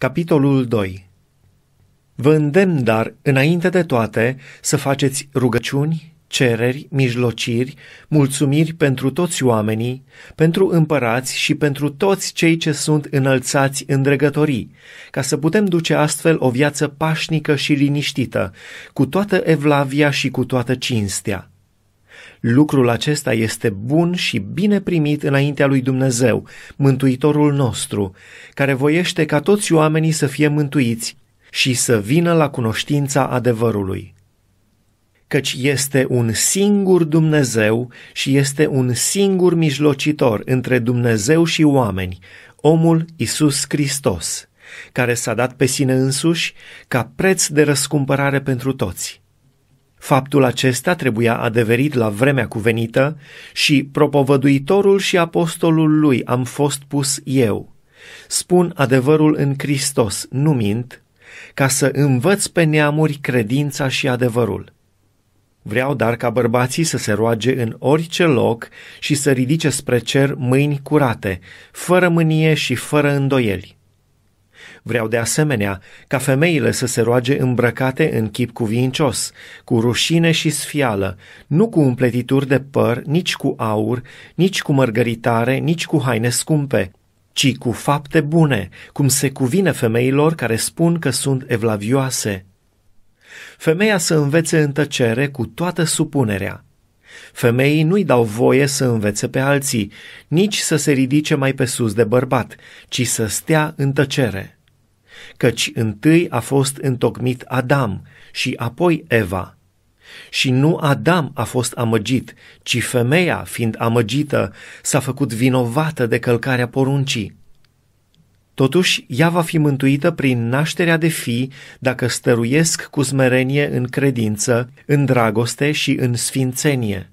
Capitolul 2 Vă îndemn, dar, înainte de toate, să faceți rugăciuni, cereri, mijlociri, mulțumiri pentru toți oamenii, pentru împărați și pentru toți cei ce sunt înălțați în dregătorii, ca să putem duce astfel o viață pașnică și liniștită, cu toată evlavia și cu toată cinstea Lucrul acesta este bun și bine primit înaintea lui Dumnezeu, Mântuitorul nostru, care voiește ca toți oamenii să fie mântuiți și să vină la cunoștința adevărului. Căci este un singur Dumnezeu și este un singur mijlocitor între Dumnezeu și oameni, omul Isus Hristos, care s-a dat pe sine însuși ca preț de răscumpărare pentru toți. Faptul acesta trebuia adeverit la vremea cuvenită și propovăduitorul și apostolul lui am fost pus eu. Spun adevărul în Hristos, nu mint, ca să învăț pe neamuri credința și adevărul. Vreau dar ca bărbații să se roage în orice loc și să ridice spre cer mâini curate, fără mânie și fără îndoieli Vreau de asemenea ca femeile să se roage îmbrăcate în chip cuvincios, cu rușine și sfială, nu cu împletituri de păr, nici cu aur, nici cu mărgăritare, nici cu haine scumpe, ci cu fapte bune, cum se cuvine femeilor care spun că sunt evlavioase. Femeia să învețe în tăcere cu toată supunerea. Femeii nu-i dau voie să învețe pe alții, nici să se ridice mai pe sus de bărbat, ci să stea în tăcere căci întâi a fost întocmit Adam și apoi Eva. Și nu Adam a fost amăgit, ci femeia, fiind amăgită, s-a făcut vinovată de călcarea poruncii. Totuși, ea va fi mântuită prin nașterea de fii dacă stăruiesc cu smerenie în credință, în dragoste și în sfințenie.